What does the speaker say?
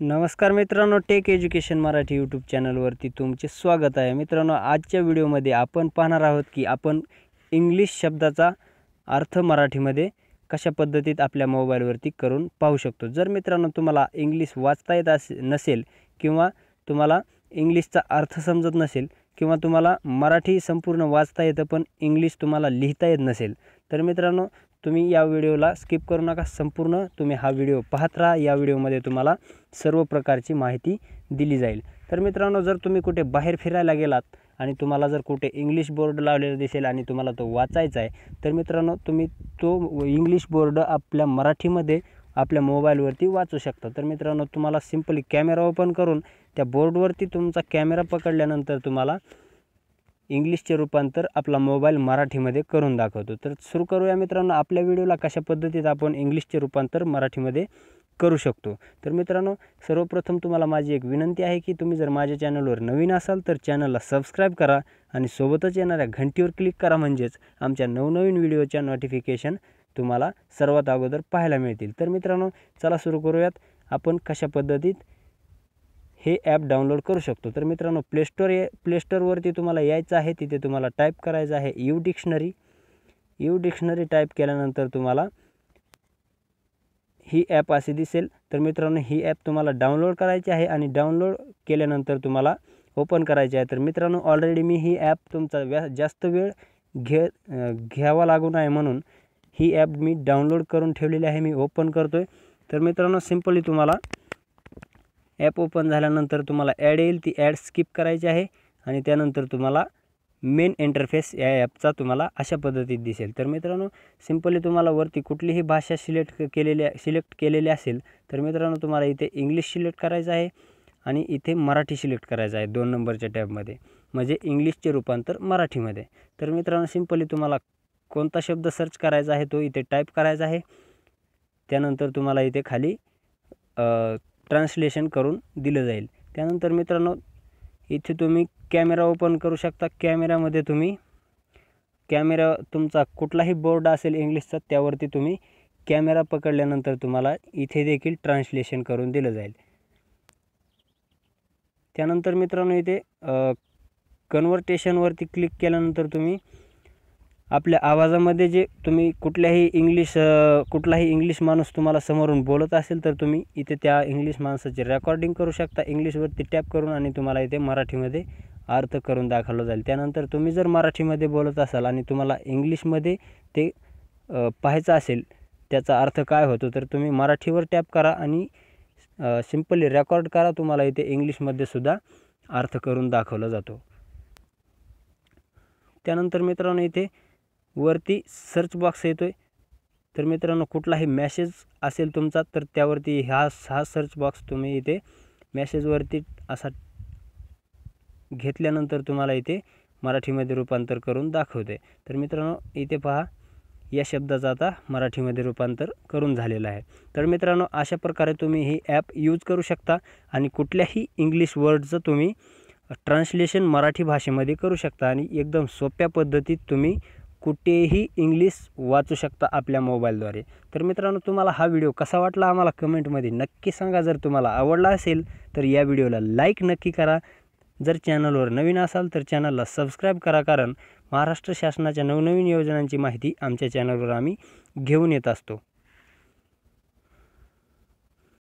नमस्कार मित्रांनो take education Marathi YouTube चॅनलवरती तुमचे स्वागत आहे मित्रांनो आजच्या व्हिडिओमध्ये आपण पाहणार आहोत की आपण इंग्लिश शब्दाचा अर्थ मराठीमध्ये कशा पद्धतीत आपल्या मोबाईलवरती करून पाहू शकतो जर मित्रांनो तुम्हाला इंग्लिश वाचता येत असे नसेल किंवा तुम्हाला इंग्लिशचा अर्थ समजत नसेल किंवा तुम्हाला मराठी संपूर्ण वाचता येतं पण इंग्लिश तुम्हाला लिहिता येत नसेल तर मित्रांनो तुम्ही या व्हिडिओला स्किप करू नका संपूर्ण तुम्ही हा व्हिडिओ पाहत राहा या व्हिडिओमध्ये तुम्हाला सर्व प्रकारची माहिती दिली जाईल तर मित्रांनो जर तुम्ही कुठे बाहेर फिरायला गेलात आणि तुम्हाला जर कुठे इंग्लिश बोर्ड लावलेला दिसेल आणि तुम्हाला तो वाचायचा आहे तर मित्रांनो तुम्ही तो इंग्लिश बोर्ड आपल्या मराठीमध्ये आपल्या मोबाईलवरती वाचू शकता तर मित्रांनो तुम्हाला सिम्पली कॅमेरा ओपन करून त्या बोर्डवरती तुमचा कॅमेरा पकडल्यानंतर तुम्हाला इंग्लिशचे रूपांतर आपला मोबाईल मराठीमध्ये करून दाखवतो तर सुरू करूया मित्रांनो आपल्या व्हिडिओला कशा पद्धतीत आपण इंग्लिशचे रूपांतर मराठीमध्ये करू शकतो तर मित्रांनो सर्वप्रथम तुम्हाला माझी एक विनंती आहे की तुम्ही जर माझ्या चॅनलवर नवीन असाल तर चॅनलला सबस्क्राईब करा आणि सोबतच येणाऱ्या घंटीवर क्लिक करा म्हणजेच आमच्या नवनवीन व्हिडिओच्या नोटिफिकेशन तुम्हाला सर्वात अगोदर पाहायला मिळतील तर मित्रांनो चला सुरू करूयात आपण कशा पद्धतीत हे ॲप डाउनलोड करू शकतो तर मित्रांनो प्लेस्टोर ये प्लेस्टोरवरती तुम्हाला यायचं आहे तिथे तुम्हाला टाईप करायचं आहे U dictionary U dictionary type केल्यानंतर तुम्हाला ही ॲप अशी दिसेल तर मित्रांनो ही ॲप तुम्हाला डाउनलोड करायची आहे आणि डाउनलोड केल्यानंतर तुम्हाला ओपन करायची आहे तर मित्रांनो ऑलरेडी मी ही ॲप तुमचा व्या जास्त वेळ घे घ्यावा लागून आहे म्हणून ही ॲप मी डाउनलोड करून ठेवलेली आहे मी ओपन करतो आहे तर मित्रांनो सिम्पली तुम्हाला ॲप ओपन झाल्यानंतर तुम्हाला ॲड येईल ती ॲड स्किप करायची आहे आणि त्यानंतर तुम्हाला मेन इंटरफेस या ॲपचा तुम्हाला अशा पद्धतीत दिसेल तर मित्रांनो सिम्पली तुम्हाला वरती कुठलीही भाषा सिलेक्ट केलेली सिलेक्ट केलेली असेल तर मित्रांनो तुम्हाला इथे इंग्लिश सिलेक्ट करायचं आहे आणि इथे मराठी सिलेक्ट करायचं आहे दोन नंबरच्या टॅबमध्ये म्हणजे इंग्लिशचे रूपांतर मराठीमध्ये तर मित्रांनो सिम्पली तुम्हाला कोणता शब्द सर्च करायचा आहे तो इथे टाईप करायचा आहे त्यानंतर तुम्हाला इथे खाली ट्रान्सलेशन करून दिलं जाईल त्यानंतर मित्रांनो इथे तुम्ही कॅमेरा ओपन करू शकता कॅमेऱ्यामध्ये तुम्ही कॅमेरा तुमचा कुठलाही बोर्ड असेल इंग्लिशचा त्यावरती तुम्ही कॅमेरा पकडल्यानंतर तुम्हाला इथे देखील ट्रान्सलेशन करून दिलं जाईल त्यानंतर मित्रांनो इथे कन्व्हर्टेशनवरती क्लिक केल्यानंतर तुम्ही आपल्या आवाजामध्ये जे तुम्ही कुठल्याही इंग्लिश कुठलाही इंग्लिश माणूस तुम्हाला समोरून बोलत असेल तर तुम्ही इथे त्या इंग्लिश माणसाची रेकॉर्डिंग करू शकता इंग्लिशवरती टॅप करून आणि तुम्हाला इथे मराठीमध्ये अर्थ करून दाखवला जाईल त्यानंतर तुम्ही जर मराठीमध्ये बोलत असाल आणि तुम्हाला इंग्लिशमध्ये ते पाहायचं असेल त्याचा अर्थ काय होतो तर तुम्ही मराठीवर टॅप करा आणि सिम्पली रेकॉर्ड करा तुम्हाला इथे इंग्लिशमध्ये सुद्धा अर्थ करून दाखवला जातो त्यानंतर मित्रांनो इथे वरती सर्च बॉक्स येतो आहे तर मित्रांनो कुठलाही मॅसेज असेल तुमचा तर त्यावरती हा हा सर्च बॉक्स तुम्ही इथे मॅसेजवरती असा घेतल्यानंतर तुम्हाला इथे मराठीमध्ये रूपांतर करून दाखवते तर मित्रांनो इथे पहा या शब्दाचं आता मराठीमध्ये रूपांतर करून झालेलं आहे तर मित्रांनो अशा प्रकारे तुम्ही ही ॲप यूज करू शकता आणि कुठल्याही इंग्लिश वर्डचं तुम्ही ट्रान्सलेशन मराठी भाषेमध्ये करू शकता आणि एकदम सोप्या पद्धतीत तुम्ही कुठेही इंग्लिश वाचू शकता आपल्या मोबाईलद्वारे तर मित्रांनो तुम्हाला हा व्हिडिओ कसा वाटला आम्हाला कमेंटमध्ये नक्की सांगा जर तुम्हाला आवडला असेल तर या व्हिडिओला लाईक नक्की करा जर चॅनलवर नवीन असाल तर चॅनलला सबस्क्राईब करा कारण महाराष्ट्र शासनाच्या नवनवीन योजनांची माहिती आमच्या चॅनलवर आम्ही घेऊन येत असतो